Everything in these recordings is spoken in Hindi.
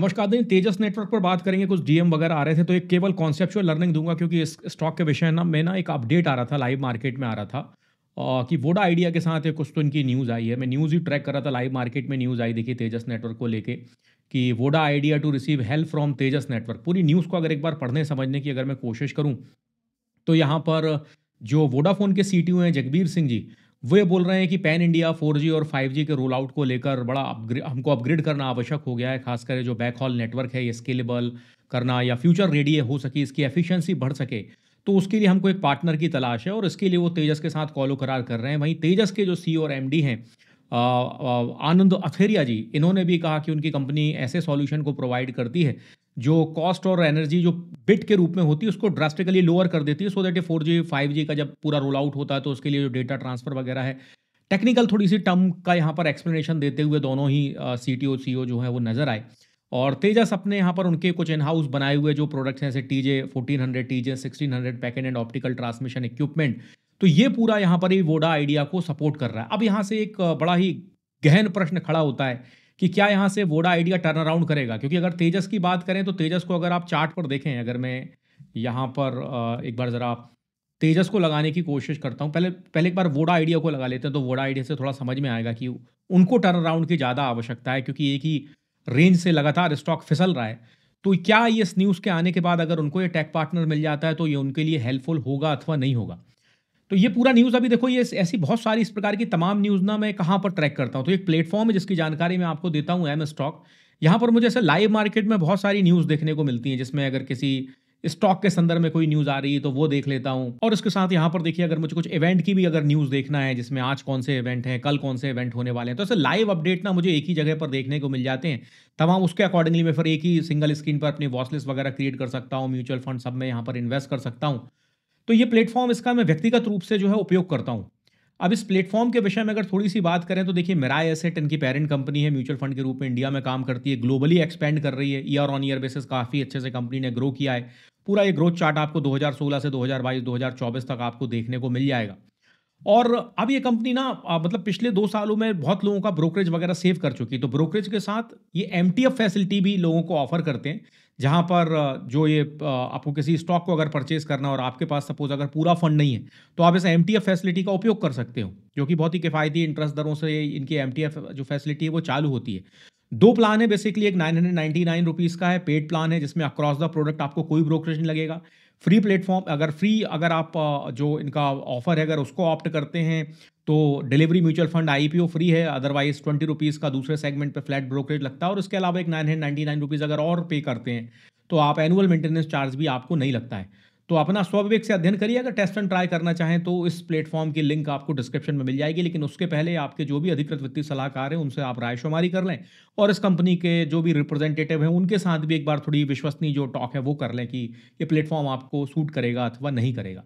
नमस्कार दिन तेजस नेटवर्क पर बात करेंगे कुछ डीएम वगैरह आ रहे थे तो एक केवल कॉन्सेप्चुअल लर्निंग दूंगा क्योंकि इस स्टॉक के विषय ना में ना एक अपडेट आ रहा था लाइव मार्केट में आ रहा था आ, कि वोडा आइडिया के साथ कुछ तो इनकी न्यूज़ आई है मैं न्यूज़ ही ट्रैक कर रहा था लाइव मार्केट में न्यूज़ आई देखी तेजस नेटवर्क को लेकर कि Voda Idea to receive help from Tejas network पूरी न्यूज़ को अगर एक बार पढ़ने समझने की अगर मैं कोशिश करूँ तो यहाँ पर जो वोडाफोन के सी हैं जगबीर सिंह जी वे बोल रहे हैं कि पैन इंडिया 4G और 5G के रोल आउट को लेकर बड़ा अपग्रेड हमको अपग्रेड करना आवश्यक हो गया है खासकर जो बैकहॉल नेटवर्क है ये स्केलेबल करना या फ्यूचर रेडी हो सके इसकी एफिशिएंसी बढ़ सके तो उसके लिए हमको एक पार्टनर की तलाश है और इसके लिए वो तेजस के साथ कॉलो करार कर रहे हैं वहीं तेजस के जो सी e और एम हैं आनंद अथेरिया जी इन्होंने भी कहा कि उनकी कंपनी ऐसे सॉल्यूशन को प्रोवाइड करती है जो कॉस्ट और एनर्जी जो बिट के रूप में होती है उसको ड्रास्टिकली लोअर कर देती है सो दैट ये फोर जी फाइव जी का जब पूरा रोल आउट होता है तो उसके लिए जो डेटा ट्रांसफर वगैरह है टेक्निकल थोड़ी सी टर्म का यहाँ पर एक्सप्लेनेशन देते हुए दोनों ही सी टी ओ सी ओ जो है वो नज़र आए और तेजस अपने यहाँ पर उनके कुछ इन हाउस बनाए हुए जो प्रोडक्ट्स हैं जैसे T J fourteen hundred T J sixteen hundred packet and optical transmission equipment तो ये पूरा यहाँ पर ही वोडा आइडिया को सपोर्ट कर रहा है अब यहाँ से एक बड़ा ही गहन प्रश्न खड़ा होता है कि क्या यहाँ से वोडा आइडिया टर्न अराउंड करेगा क्योंकि अगर तेजस की बात करें तो तेजस को अगर आप चार्ट पर देखें अगर मैं यहाँ पर एक बार ज़रा तेजस को लगाने की कोशिश करता हूँ पहले पहले एक बार वोडा आइडिया को लगा लेते हैं तो वोडा आइडिया से थोड़ा समझ में आएगा कि उनको टर्न अराउंड की ज़्यादा आवश्यकता है क्योंकि एक ही रेंज से लगातार स्टॉक फिसल रहा है तो क्या इस न्यूज़ के आने के बाद अगर उनको ये टेक पार्टनर मिल जाता है तो ये उनके लिए हेल्पफुल होगा अथवा नहीं होगा तो ये पूरा न्यूज़ अभी देखो ये ऐसी बहुत सारी इस प्रकार की तमाम न्यूज़ ना मैं कहाँ पर ट्रैक करता हूँ तो एक प्लेटफॉर्म है जिसकी जानकारी मैं आपको देता हूँ एम स्टॉक यहाँ पर मुझे ऐसे लाइव मार्केट में बहुत सारी न्यूज़ देखने को मिलती है जिसमें अगर किसी स्टॉक के संदर्भ में कोई न्यूज़ आ रही है तो वो देख लेता हूँ और उसके साथ यहाँ पर देखिए अगर मुझे कुछ इवेंट की भी अगर न्यूज़ देखना है जिसमें आज कौन से इवेंट हैं कल कौन से इवेंट होने वाले हैं तो ऐसे लाइव अपडेट ना मुझे एक ही जगह पर देखने को मिल जाते हैं तमाम उसके अकॉर्डिंगली मैं फिर एक ही सिंगल स्क्रीन पर अपनी वॉचलिस्ट वगैरह क्रिएट कर सकता हूँ म्यूचुअल फंड सब में यहाँ पर इन्वेस्ट कर सकता हूँ तो ये प्लेटफॉर्म इसका मैं व्यक्तिगत रूप से जो है उपयोग करता हूँ अब इस प्लेटफॉर्म के विषय में अगर थोड़ी सी बात करें तो देखिए मेरा एसेट इनकी पेरेंट कंपनी है म्यूचुअल फंड के रूप में इंडिया में काम करती है ग्लोबली एक्सपेंड कर रही है ईयर ऑन ईयर बेसिस काफ़ी अच्छे से कंपनी ने ग्रो किया है पूरा ये ग्रोथ चार्ट आपको 2016 से 2022 2024 तक आपको देखने को मिल जाएगा और अब ये कंपनी ना मतलब पिछले दो सालों में बहुत लोगों का ब्रोकरेज वगैरह सेव कर चुकी है तो ब्रोकरेज के साथ ये एम फैसिलिटी भी लोगों को ऑफर करते हैं जहाँ पर जो ये आपको किसी स्टॉक को अगर परचेज करना और आपके पास सपोज अगर पूरा फंड नहीं है तो आप इस एम फैसिलिटी का उपयोग कर सकते हो जो कि बहुत ही किफ़ायती इंटरेस्ट दरों से इनकी एम जो फैसिलिटी है वो चालू होती है दो प्लान है बेसिकली एक nine hundred ninety nine rupees का है पेड प्लान है जिसमें अक्रॉस द प्रोडक्ट आपको कोई ब्रोकरेज नहीं लगेगा फ्री प्लेटफॉर्म अगर फ्री अगर आप जो इनका ऑफर है अगर उसको ऑप्ट करते हैं तो delivery mutual fund IPO free है अदरवाइज ट्वेंटी रुपीज़ का दूसरे सेगमेंट पे फ्लैट ब्रोकरेज लगता है और इसके अलावा एक nine hundred ninety nine rupees अगर और पे करते हैं तो आप एनुअल मेंटेनेंस चार्ज भी आपको नहीं लगता है तो अपना स्वविवेक से अध्ययन करिए अगर टेस्ट एंड ट्राई करना चाहें तो इस प्लेटफॉर्म की लिंक आपको डिस्क्रिप्शन में मिल जाएगी लेकिन उसके पहले आपके जो भी अधिकृत वित्तीय सलाहकार हैं उनसे आप रायशुमारी कर लें और इस कंपनी के जो भी रिप्रेजेंटेटिव हैं उनके साथ भी एक बार थोड़ी विश्वसनीय जो टॉक है वो कर लें कि ये प्लेटफॉर्म आपको सूट करेगा अथवा नहीं करेगा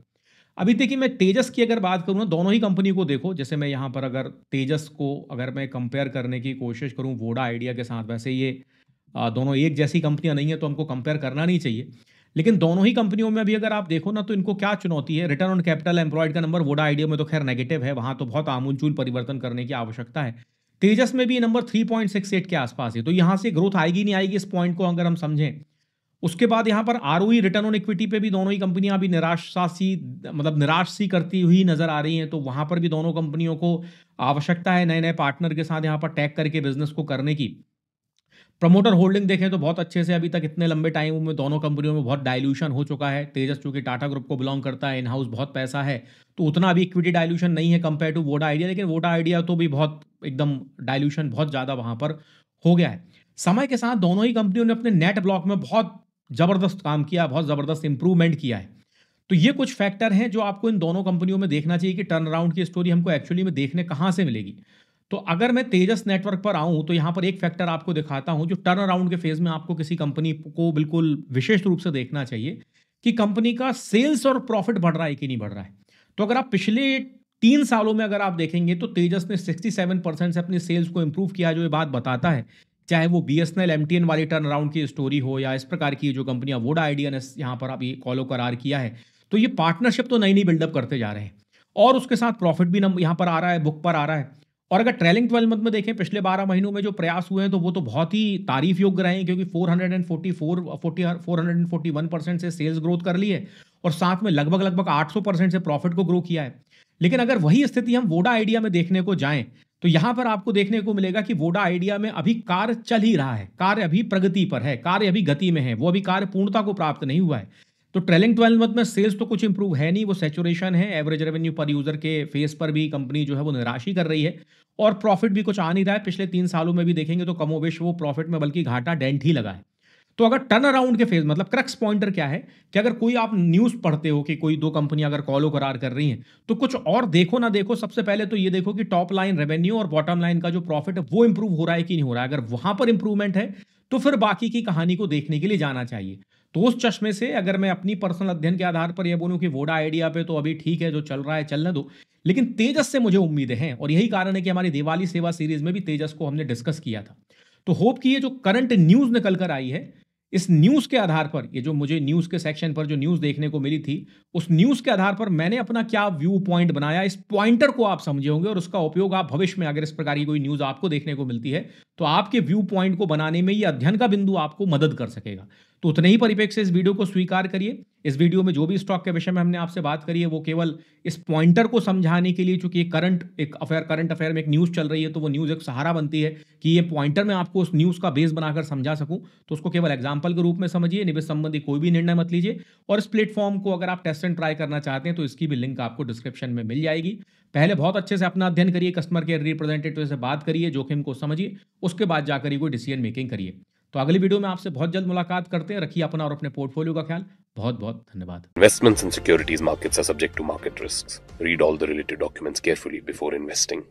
अभी देखिए मैं तेजस की अगर बात करूँ ना दोनों ही कंपनी को देखो जैसे मैं यहाँ पर अगर तेजस को अगर मैं कंपेयर करने की कोशिश करूँ वोडा आइडिया के साथ वैसे ये दोनों एक जैसी कंपनियाँ नहीं है तो हमको कंपेयर करना नहीं चाहिए लेकिन दोनों ही कंपनियों में अभी अगर आप देखो ना तो इनको क्या चुनौती है रिटर्न ऑन कैपिटल एम्प्लॉयड का नंबर वोडा आइडिया में तो खैर नेगेटिव है वहां तो बहुत आमूलचूल परिवर्तन करने की आवश्यकता है तेजस में भी number three point six eight के आसपास है तो यहाँ से ग्रोथ आएगी नहीं आएगी इस पॉइंट को अगर हम समझें उसके बाद यहाँ पर आर रिटर्न ऑन इक्विटी पे भी दोनों ही कंपनियां अभी निराशा सी मतलब निराश सी करती हुई नजर आ रही हैं तो वहाँ पर भी दोनों कंपनियों को आवश्यकता है नए नए पार्टनर के साथ यहाँ पर टैग करके बिजनेस को करने की प्रमोटर होल्डिंग देखें तो बहुत अच्छे से अभी तक इतने लंबे टाइम में दोनों कंपनियों में बहुत डायल्यूशन हो चुका है तेजस चूंकि टाटा ग्रुप को बिलोंग करता है इन हाउस बहुत पैसा है तो उतना अभी इक्विटी डायल्यूशन नहीं है कंपेयर टू वोटा आइडिया लेकिन वोटा आइडिया तो भी बहुत एकदम डायल्यूशन बहुत ज़्यादा वहाँ पर हो गया है समय के साथ दोनों ही कंपनियों ने अपने नेट ब्लॉक में बहुत ज़बरदस्त काम किया बहुत ज़बरदस्त इंप्रूवमेंट किया है तो ये कुछ फैक्टर हैं जो आपको इन दोनों कंपनियों में देखना चाहिए कि टर्न अराउंड की स्टोरी हमको एक्चुअली में देखने कहाँ से मिलेगी तो अगर मैं तेजस नेटवर्क पर आऊं तो यहां पर एक फैक्टर आपको दिखाता हूं जो टर्न अराउंड के फेज में आपको किसी कंपनी को बिल्कुल विशेष रूप से देखना चाहिए कि कंपनी का सेल्स और प्रॉफिट बढ़ रहा है कि नहीं बढ़ रहा है तो अगर आप पिछले तीन सालों में अगर आप देखेंगे तो तेजस ने 67 परसेंट से अपने सेल्स को इम्प्रूव किया है जो ये बात बताता है चाहे वो B S N L M T N L turn around की स्टोरी हो या इस प्रकार की जो कंपनियां वोडा आइडिया ने यहाँ पर आप ये कॉलो करार किया है तो ये पार्टनरशिप तो नई नई बिल्डअप करते जा रहे हैं और उसके साथ प्रॉफिट भी यहाँ पर आ रहा है बुक पर आ रहा है और अगर ट्रेलिंग ट्वेल्व मंथ में देखें पिछले बारह महीनों में जो प्रयास हुए हैं तो वो तो बहुत ही तारीफ योग्य रहे हैं क्योंकि एंड फोर्टी वन परसेंट से सेल्स ग्रोथ कर ली है और साथ में लगभग लगभग आठ सौ परसेंट से प्रॉफिट को ग्रो किया है लेकिन अगर वही स्थिति हम वोडा आइडिया में देखने को जाएं तो यहां पर आपको देखने को मिलेगा कि वोडा आइडिया में अभी कार्य चल ही रहा है कार्य अभी प्रगति पर है कार्य अभी गति में है वो अभी कार्य पूर्णता को प्राप्त नहीं हुआ है तो ट्रेलिंग ट्वेल्व मंथ में सेल्स तो कुछ इंप्रूव है नहीं वो सेचुरेशन है एवरेज रेवेन्यू पर यूजर के फेस पर भी कंपनी जो है वो निराशी कर रही है और प्रॉफिट भी कुछ आ नहीं रहा है पिछले तीन सालों में भी देखेंगे तो कमोवेश वो प्रॉफिट में बल्कि घाटा डेंट ही लगा है तो अगर टर्न अराउंड के फेज मतलब क्रक्स पॉइंटर क्या है कि अगर कोई आप न्यूज़ पढ़ते हो कि कोई दो कंपनियां अगर कॉलो करार कर रही हैं तो कुछ और देखो ना देखो सबसे पहले तो ये देखो कि टॉप लाइन रेवेन्यू और बॉटम लाइन का जो प्रॉफिट है वो इंप्रूव हो रहा है कि नहीं हो रहा है अगर वहां पर इंप्रूवमेंट है तो फिर बाकी की कहानी को देखने के लिए जाना चाहिए तो उस चश्मे से अगर मैं अपनी पर्सनल अध्ययन के आधार पर यह बोलूं कि वोडा आइडिया पे तो अभी ठीक है जो चल रहा है चलने दो लेकिन तेजस से मुझे उम्मीदें हैं और यही कारण है कि हमारी दिवाली सेवा सीरीज में भी तेजस को हमने डिस्कस किया था तो होप कि ये जो करंट न्यूज निकल कर आई है इस न्यूज के आधार पर ये जो मुझे न्यूज के सेक्शन पर जो न्यूज देखने को मिली थी उस न्यूज के आधार पर मैंने अपना क्या व्यू पॉइंट बनाया इस पॉइंटर को आप समझे होंगे और उसका उपयोग आप भविष्य में अगर इस प्रकार की कोई न्यूज आपको देखने को मिलती है तो आपके व्यू पॉइंट को बनाने में ये अध्ययन का बिंदु आपको मदद कर सकेगा तो उतने ही परिप्रेक्ष्य से इस वीडियो को स्वीकार करिए इस वीडियो में जो भी स्टॉक के विषय में हमने आपसे बात करी है वो केवल इस पॉइंटर को समझाने के लिए चूंकि एक करंट एक अफेयर करंट अफेयर में एक न्यूज़ चल रही है तो वो न्यूज़ एक सहारा बनती है कि ये पॉइंटर में आपको उस न्यूज़ का बेस बनाकर समझा सकूं तो उसको केवल एग्जाम्पल के रूप में समझिए निवेश संबंधी कोई भी निर्णय मत लीजिए और इस प्लेटफॉर्म को अगर आप टेस्ट एंड ट्राई करना चाहते हैं तो इसकी भी लिंक आपको डिस्क्रिप्शन में मिल जाएगी पहले बहुत अच्छे से अपना अध्ययन करिए कस्टमर केयर रिप्रेजेंटेटिव से बात करिए जोखिम को समझिए उसके बाद जाकर ही कोई डिसीजन मेकिंग करिए तो अगली वीडियो में आपसे बहुत जल्द मुलाकात करते हैं रखिए अपना और अपने पोर्टफोलियो का ख्याल बहुत बहुत धन्यवाद investments and securities markets are subject to market risk read all the related documents carefully before investing